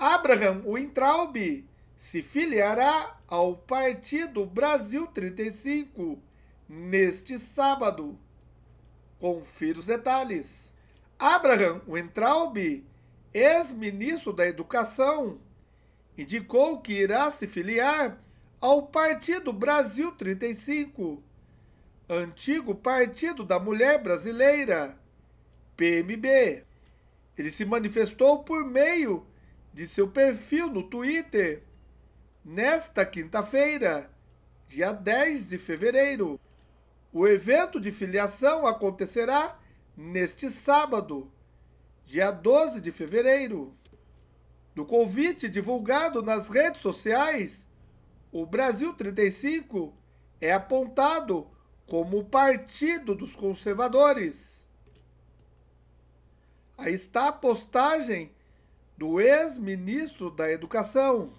Abraham Weintraub se filiará ao Partido Brasil 35 neste sábado. Confira os detalhes. Abraham Weintraub, ex-ministro da Educação, indicou que irá se filiar ao Partido Brasil 35, antigo Partido da Mulher Brasileira, PMB. Ele se manifestou por meio de de seu perfil no Twitter nesta quinta-feira, dia 10 de fevereiro. O evento de filiação acontecerá neste sábado, dia 12 de fevereiro. No convite divulgado nas redes sociais, o Brasil 35 é apontado como o Partido dos Conservadores. Aí está a postagem do ex-ministro da Educação,